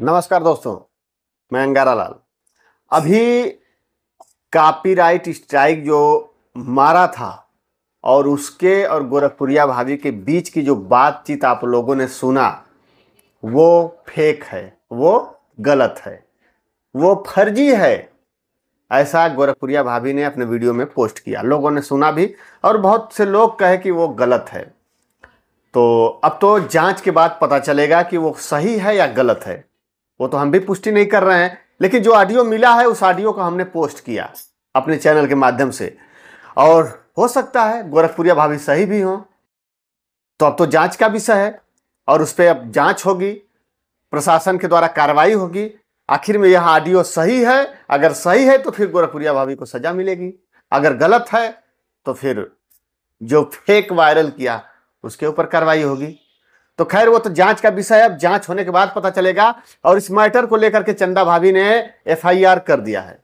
नमस्कार दोस्तों मैं अंगारा लाल अभी कॉपीराइट स्ट्राइक जो मारा था और उसके और गोरखपुरिया भाभी के बीच की जो बातचीत आप लोगों ने सुना वो फेक है वो गलत है वो फर्जी है ऐसा गोरखपुरिया भाभी ने अपने वीडियो में पोस्ट किया लोगों ने सुना भी और बहुत से लोग कहे कि वो गलत है तो अब तो जांच के बाद पता चलेगा कि वो सही है या गलत है वो तो हम भी पुष्टि नहीं कर रहे हैं लेकिन जो ऑडियो मिला है उस ऑडियो को हमने पोस्ट किया अपने चैनल के माध्यम से और हो सकता है गोरखपुरिया भाभी सही भी हों तो अब तो जांच का विषय है और उस पर अब जांच होगी प्रशासन के द्वारा कार्रवाई होगी आखिर में यह ऑडियो सही है अगर सही है तो फिर गोरखपुरिया भाभी को सजा मिलेगी अगर गलत है तो फिर जो फेक वायरल किया उसके ऊपर कार्रवाई होगी तो खैर वो तो जांच का विषय है अब जांच होने के बाद पता चलेगा और इस मैटर को लेकर के चंदा भाभी ने एफआईआर कर दिया है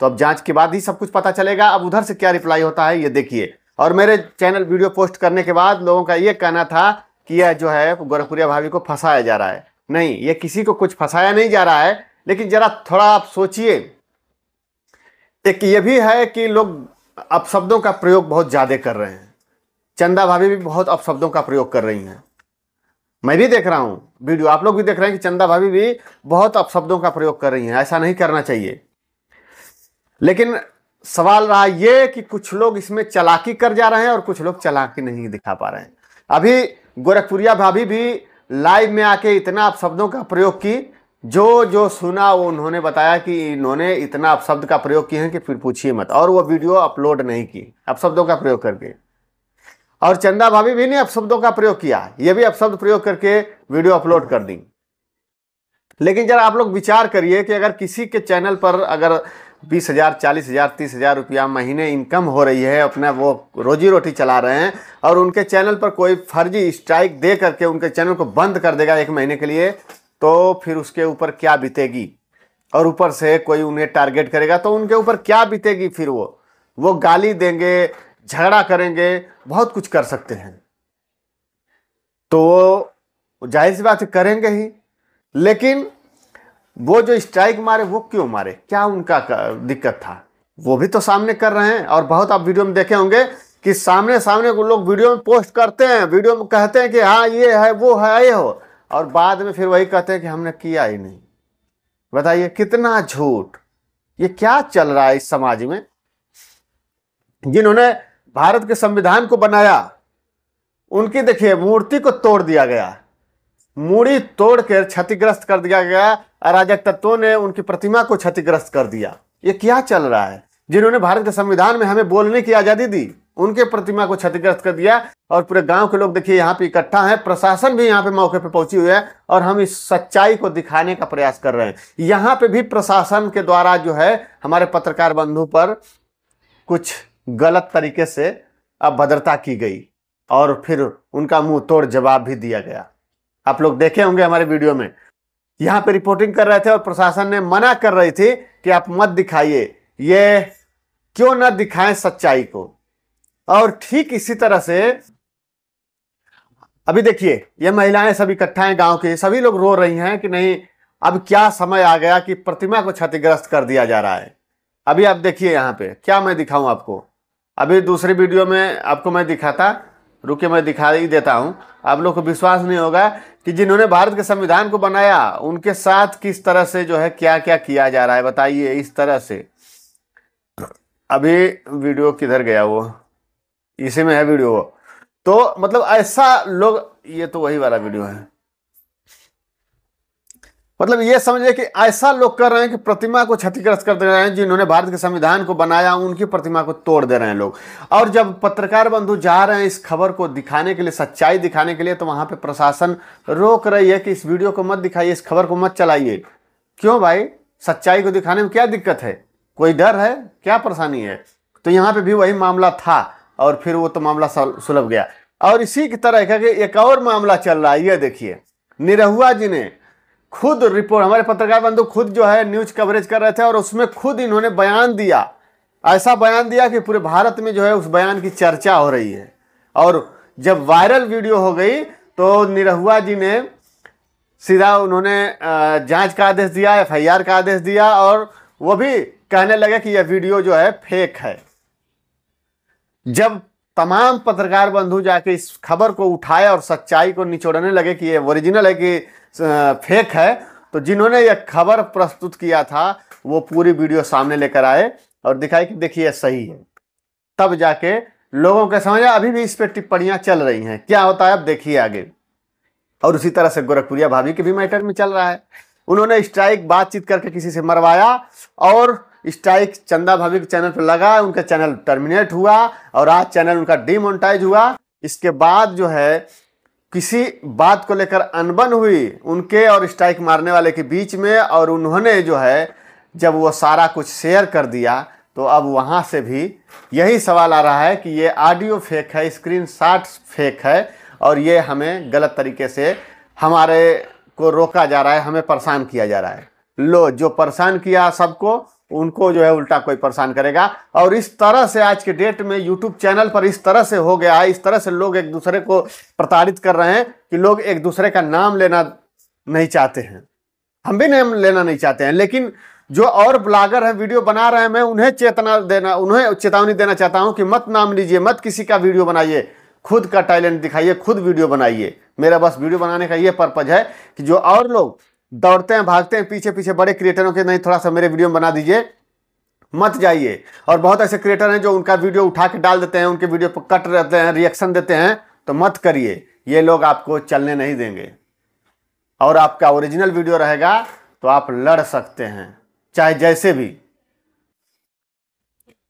तो अब जांच के बाद ही सब कुछ पता चलेगा अब उधर से क्या रिप्लाई होता है ये देखिए और मेरे चैनल वीडियो पोस्ट करने के बाद लोगों का ये कहना था कि यह जो है गोरखपुरिया भाभी को फंसाया जा रहा है नहीं ये किसी को कुछ फंसाया नहीं जा रहा है लेकिन जरा थोड़ा आप सोचिए एक ये भी है कि लोग अपशब्दों का प्रयोग बहुत ज़्यादा कर रहे हैं चंदा भाभी भी बहुत अपशब्दों का प्रयोग कर रही हैं मैं भी देख रहा हूँ वीडियो आप लोग भी देख रहे हैं कि चंदा भाभी भी बहुत अपशब्दों का प्रयोग कर रही हैं ऐसा नहीं करना चाहिए लेकिन सवाल रहा ये कि कुछ लोग इसमें चलाकी कर जा रहे हैं और कुछ लोग चलाकी नहीं दिखा पा रहे हैं अभी गोरखपुरिया भाभी भी लाइव में आके इतना अपशब्दों का प्रयोग की जो जो सुना वो उन्होंने बताया कि इन्होंने इतना अपशब्द का प्रयोग किए हैं कि फिर पूछिए मत और वो वीडियो अपलोड नहीं की अपशब्दों का प्रयोग करके और चंदा भाभी भी ने अपशब्दों का प्रयोग किया ये भी अपशब्द प्रयोग करके वीडियो अपलोड कर दी लेकिन जरा आप लोग विचार करिए कि अगर किसी के चैनल पर अगर बीस हज़ार चालीस हज़ार तीस हज़ार रुपया महीने इनकम हो रही है अपना वो रोजी रोटी चला रहे हैं और उनके चैनल पर कोई फर्जी स्ट्राइक दे करके उनके चैनल को बंद कर देगा एक महीने के लिए तो फिर उसके ऊपर क्या बीतेगी और ऊपर से कोई उन्हें टारगेट करेगा तो उनके ऊपर क्या बीतेगी फिर वो वो गाली देंगे झगड़ा करेंगे बहुत कुछ कर सकते हैं तो जाहिर सी बात करेंगे ही लेकिन वो जो स्ट्राइक मारे वो क्यों मारे क्या उनका दिक्कत था वो भी तो सामने कर रहे हैं और बहुत आप वीडियो में देखे होंगे कि सामने सामने को लोग वीडियो में पोस्ट करते हैं वीडियो में कहते हैं कि हाँ ये है वो है ये हो और बाद में फिर वही कहते हैं कि हमने किया ही नहीं बताइए कितना झूठ ये क्या चल रहा है इस समाज में जिन्होंने भारत के संविधान को बनाया उनकी देखिए मूर्ति को तोड़ दिया गया मूर्ति तोड़कर क्षतिग्रस्त कर दिया गया अराजक तत्वों ने उनकी प्रतिमा को क्षतिग्रस्त कर दिया ये क्या चल रहा है जिन्होंने भारत के संविधान में हमें बोलने की आज़ादी दी उनके प्रतिमा को क्षतिग्रस्त कर दिया और पूरे गांव के लोग देखिए यहाँ पे इकट्ठा है प्रशासन भी यहाँ पे मौके पे पहुंची हुई है और हम इस सच्चाई को दिखाने का प्रयास कर रहे हैं यहाँ पे भी प्रशासन के द्वारा जो है हमारे पत्रकार बंधु पर कुछ गलत तरीके से अभद्रता की गई और फिर उनका मुंह तोड़ जवाब भी दिया गया आप लोग देखे होंगे हमारे वीडियो में यहाँ पे रिपोर्टिंग कर रहे थे और प्रशासन ने मना कर रही थी कि आप मत दिखाइए ये क्यों ना दिखाएं सच्चाई को और ठीक इसी तरह से अभी देखिए ये महिलाएं सब इकट्ठा हैं गांव के सभी लोग रो रही हैं कि नहीं अब क्या समय आ गया कि प्रतिमा को क्षतिग्रस्त कर दिया जा रहा है अभी आप देखिए यहाँ पे क्या मैं दिखाऊं आपको अभी दूसरी वीडियो में आपको मैं दिखाता रुके मैं दिखा ही देता हूँ आप लोग को विश्वास नहीं होगा कि जिन्होंने भारत के संविधान को बनाया उनके साथ किस तरह से जो है क्या क्या किया जा रहा है बताइए इस तरह से अभी वीडियो किधर गया वो इसी में है वीडियो तो मतलब ऐसा लोग ये तो वही वाला वीडियो है मतलब ये समझे कि ऐसा लोग कर रहे हैं कि प्रतिमा को क्षतिग्रस्त कर दे रहे हैं जिन्होंने भारत के संविधान को बनाया उनकी प्रतिमा को तोड़ दे रहे हैं लोग और जब पत्रकार बंधु जा रहे हैं इस खबर को दिखाने के लिए सच्चाई दिखाने के लिए तो वहाँ पे प्रशासन रोक रही है कि इस वीडियो को मत दिखाइए इस खबर को मत चलाइए क्यों भाई सच्चाई को दिखाने में क्या दिक्कत है कोई डर है क्या परेशानी है तो यहाँ पर भी वही मामला था और फिर वो तो मामला सुलभ गया और इसी की तरह का एक और मामला चल रहा है ये देखिए निरहुआ जी ने खुद रिपोर्ट हमारे पत्रकार बंधु खुद जो है न्यूज कवरेज कर रहे थे और उसमें खुद इन्होंने बयान दिया ऐसा बयान दिया कि पूरे भारत में जो है उस बयान की चर्चा हो रही है और जब वायरल वीडियो हो गई तो निरहुआ जी ने सीधा उन्होंने जांच का आदेश दिया एफआईआर का आदेश दिया और वो भी कहने लगे कि यह वीडियो जो है फेक है जब तमाम पत्रकार बंधु जाके इस खबर को उठाए और सच्चाई को निचोड़ने लगे कि ये ओरिजिनल है कि फेक है तो जिन्होंने यह खबर प्रस्तुत किया था वो पूरी वीडियो सामने लेकर आए और दिखाई कि देखिए सही है तब जाके लोगों के समझ अभी भी इस पर टिप्पणियाँ चल रही हैं क्या होता है अब देखिए आगे और उसी तरह से गोरखपुरिया भाभी के भी मैटर में चल रहा है उन्होंने स्ट्राइक बातचीत करके किसी से मरवाया और स्ट्राइक चंदा भाभी के चैनल पर लगा उनका चैनल टर्मिनेट हुआ और आज चैनल उनका डिमोनिटाइज हुआ इसके बाद जो है किसी बात को लेकर अनबन हुई उनके और स्ट्राइक मारने वाले के बीच में और उन्होंने जो है जब वो सारा कुछ शेयर कर दिया तो अब वहाँ से भी यही सवाल आ रहा है कि ये ऑडियो फेक है स्क्रीन शॉट फेक है और ये हमें गलत तरीके से हमारे को रोका जा रहा है हमें परेशान किया जा रहा है लो जो परेशान किया सबको उनको जो है उल्टा कोई परेशान करेगा और इस तरह से आज के डेट में यूट्यूब चैनल पर इस तरह से हो गया है इस तरह से लोग एक दूसरे को प्रताड़ित कर रहे हैं कि लोग एक दूसरे का नाम लेना नहीं चाहते हैं हम भी नाम लेना नहीं चाहते हैं लेकिन जो और ब्लॉगर है वीडियो बना रहे हैं मैं उन्हें चेतना देना उन्हें चेतावनी देना चाहता हूँ कि मत नाम लीजिए मत किसी का वीडियो बनाइए खुद का टैलेंट दिखाइए खुद वीडियो बनाइए मेरा बस वीडियो बनाने का ये पर्पज है कि जो और लोग दौड़ते हैं भागते हैं पीछे पीछे बड़े क्रिएटरों के नहीं थोड़ा सा मेरे वीडियो में बना दीजिए मत जाइए और बहुत ऐसे क्रिएटर हैं जो उनका वीडियो उठा के डाल देते हैं उनके वीडियो पर कट रहते हैं रिएक्शन देते हैं तो मत करिए ये लोग आपको चलने नहीं देंगे और आपका ओरिजिनल वीडियो रहेगा तो आप लड़ सकते हैं चाहे जैसे भी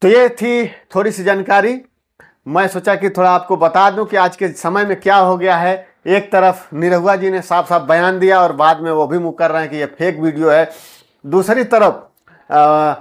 तो ये थी थोड़ी सी जानकारी मैं सोचा कि थोड़ा आपको बता दूं कि आज के समय में क्या हो गया है एक तरफ निरहुआ जी ने साफ साफ बयान दिया और बाद में वो भी मुकर कर रहे हैं कि ये फेक वीडियो है दूसरी तरफ आ,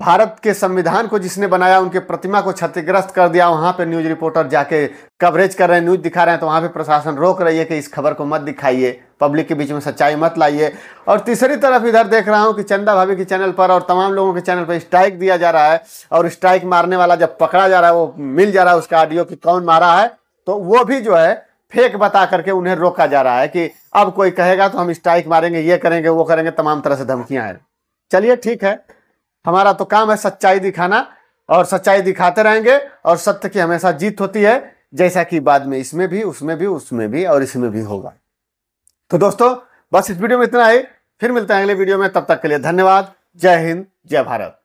भारत के संविधान को जिसने बनाया उनके प्रतिमा को क्षतिग्रस्त कर दिया वहाँ पे न्यूज़ रिपोर्टर जाके कवरेज कर रहे हैं न्यूज़ दिखा रहे हैं तो वहाँ पे प्रशासन रोक रही है कि इस खबर को मत दिखाइए पब्लिक के बीच में सच्चाई मत लाइए और तीसरी तरफ इधर देख रहा हूँ कि चंदा भाभी के चैनल पर और तमाम लोगों के चैनल पर स्ट्राइक दिया जा रहा है और स्ट्राइक मारने वाला जब पकड़ा जा रहा है वो मिल जा रहा है उसका ऑडियो कि कौन मारा है तो वो भी जो है फेक बता करके उन्हें रोका जा रहा है कि अब कोई कहेगा तो हम स्ट्राइक मारेंगे ये करेंगे वो करेंगे तमाम तरह से धमकियां हैं चलिए ठीक है हमारा तो काम है सच्चाई दिखाना और सच्चाई दिखाते रहेंगे और सत्य की हमेशा जीत होती है जैसा कि बाद में इसमें भी उसमें भी उसमें भी और इसमें भी होगा तो दोस्तों बस इस वीडियो में इतना ही फिर मिलते हैं अगले वीडियो में तब तक के लिए धन्यवाद जय हिंद जय भारत